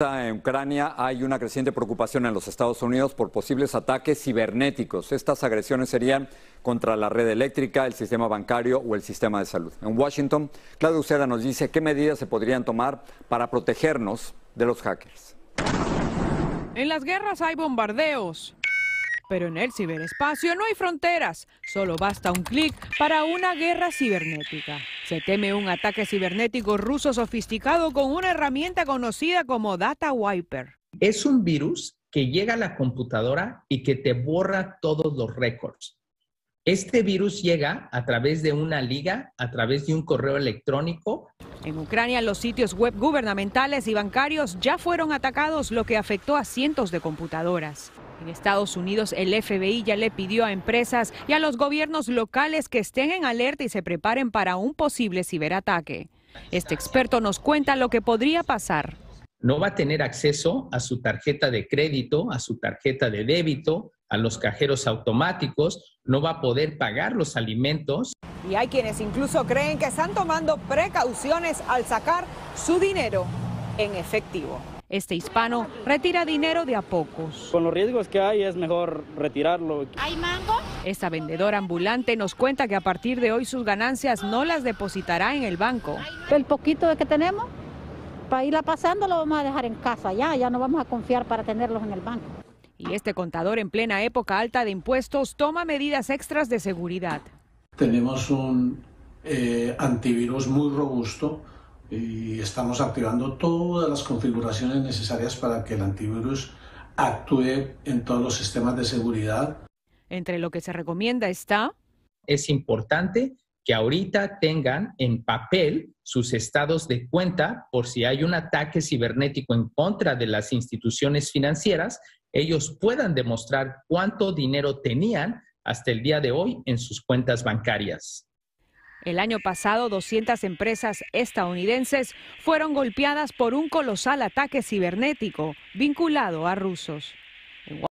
En Ucrania hay una creciente preocupación en los Estados Unidos por posibles ataques cibernéticos. Estas agresiones serían contra la red eléctrica, el sistema bancario o el sistema de salud. En Washington, Claudio Ucera nos dice qué medidas se podrían tomar para protegernos de los hackers. En las guerras hay bombardeos, pero en el ciberespacio no hay fronteras, solo basta un clic para una guerra cibernética. Se teme un ataque cibernético ruso sofisticado con una herramienta conocida como Data Wiper. Es un virus que llega a la computadora y que te borra todos los récords. Este virus llega a través de una liga, a través de un correo electrónico. En Ucrania los sitios web gubernamentales y bancarios ya fueron atacados, lo que afectó a cientos de computadoras. En Estados Unidos, el FBI ya le pidió a empresas y a los gobiernos locales que estén en alerta y se preparen para un posible ciberataque. Este experto nos cuenta lo que podría pasar. No va a tener acceso a su tarjeta de crédito, a su tarjeta de débito, a los cajeros automáticos, no va a poder pagar los alimentos y hay quienes incluso creen que están tomando precauciones al sacar su dinero en efectivo. Este hispano retira dinero de a pocos. Con los riesgos que hay es mejor retirarlo. ¿Hay mango? Esta vendedora ambulante nos cuenta que a partir de hoy sus ganancias no las depositará en el banco. El poquito que tenemos, para irla pasando lo vamos a dejar en casa ya, ya no vamos a confiar para tenerlos en el banco. Y este contador en plena época alta de impuestos toma medidas extras de seguridad tenemos un eh, antivirus muy robusto y estamos activando todas las configuraciones necesarias para que el antivirus actúe en todos los sistemas de seguridad. Entre lo que se recomienda está... Es importante que ahorita tengan en papel sus estados de cuenta por si hay un ataque cibernético en contra de las instituciones financieras, ellos puedan demostrar cuánto dinero tenían hasta el día de hoy en sus cuentas bancarias. El año pasado, 200 empresas estadounidenses fueron golpeadas por un colosal ataque cibernético vinculado a rusos.